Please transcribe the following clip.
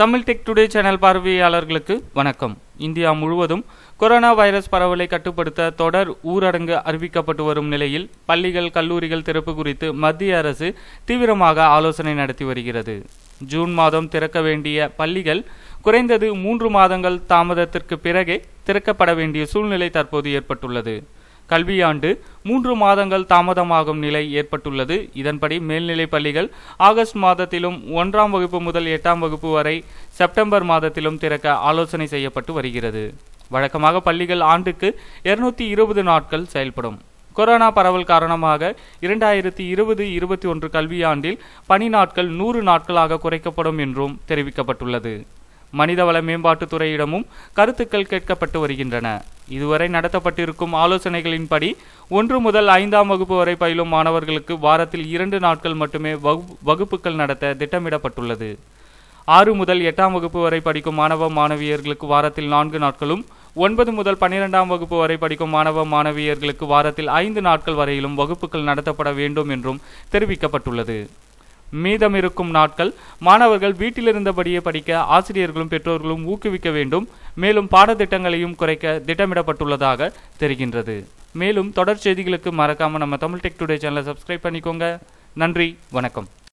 Tamil tech today channel பார்வையாளர்களுக்கு வணக்கம் India முழுவதும் கொரோனா வைரஸ் பரவலை கட்டுப்படுத்த தொடர் ஊரடங்கு அறிவிக்கப்பட்டு வரும் நிலையில் பள்ளிகள் கல்லூரிகள் திறப்பு குறித்து மத்திய அரசு தீவிரமாக ஆலோசனை நடத்தி வருகிறது ஜூன் மாதம் திறக்க வேண்டிய பள்ளிகள் குறைந்தது மூன்று மாதங்கள் தாமதத்திற்கு பிறகே திறக்கப்பட வேண்டிய சூழ்நிலை தற்போது ஏற்பட்டுள்ளது கல்வியாண்டு மூன்று மாதங்கள் தாமதமாகும் நிலை ஏற்பட்டுள்ளது இதன்படி மேல்நிலைப் பள்ளிகள் ஆகஸ்ட் மாதத்திலும் ஒன்றாம் வகுப்பு முதல் எட்டாம் வகுப்பு வரை செப்டம்பர் மாதத்திலும் திறக்க ஆலோசனை செய்யப்பட்டு வருகிறது வழக்கமாக பள்ளிகள் ஆண்டுக்கு இருநூத்தி இருபது நாட்கள் செயல்படும் கொரோனா பரவல் காரணமாக இரண்டாயிரத்தி இருபது இருபத்தி ஒன்று கல்வியாண்டில் பணி நாட்கள் நூறு நாட்களாக குறைக்கப்படும் என்றும் தெரிவிக்கப்பட்டுள்ளது மனிதவள மேம்பாட்டுத் துறையிடமும் கருத்துக்கள் கேட்கப்பட்டு வருகின்றன இதுவரை நடத்தப்பட்டிருக்கும் ஆலோசனைகளின்படி ஒன்று முதல் ஐந்தாம் வகுப்பு வரை பயிலும் மாணவர்களுக்கு வாரத்தில் இரண்டு நாட்கள் மட்டுமே வகுப்புகள் நடத்த திட்டமிடப்பட்டுள்ளது ஆறு முதல் எட்டாம் வகுப்பு வரை படிக்கும் மாணவ மாணவியர்களுக்கு வாரத்தில் நான்கு நாட்களும் ஒன்பது முதல் பன்னிரெண்டாம் வகுப்பு வரை படிக்கும் மாணவ மாணவியர்களுக்கு வாரத்தில் ஐந்து நாட்கள் வரையிலும் வகுப்புகள் நடத்தப்பட வேண்டும் என்றும் தெரிவிக்கப்பட்டுள்ளது மீதம் இருக்கும் நாட்கள் மாணவர்கள் வீட்டிலிருந்தபடியே படிக்க ஆசிரியர்களும் பெற்றோர்களும் ஊக்குவிக்க வேண்டும் மேலும் பாடத்திட்டங்களையும் குறைக்க திட்டமிடப்பட்டுள்ளதாக தெரிகின்றது மேலும் தொடர் செய்திகளுக்கு மறக்காமல் நம்ம தமிழ் டெக் டுடே சேனலை சப்ஸ்கிரைப் பண்ணிக்கோங்க நன்றி வணக்கம்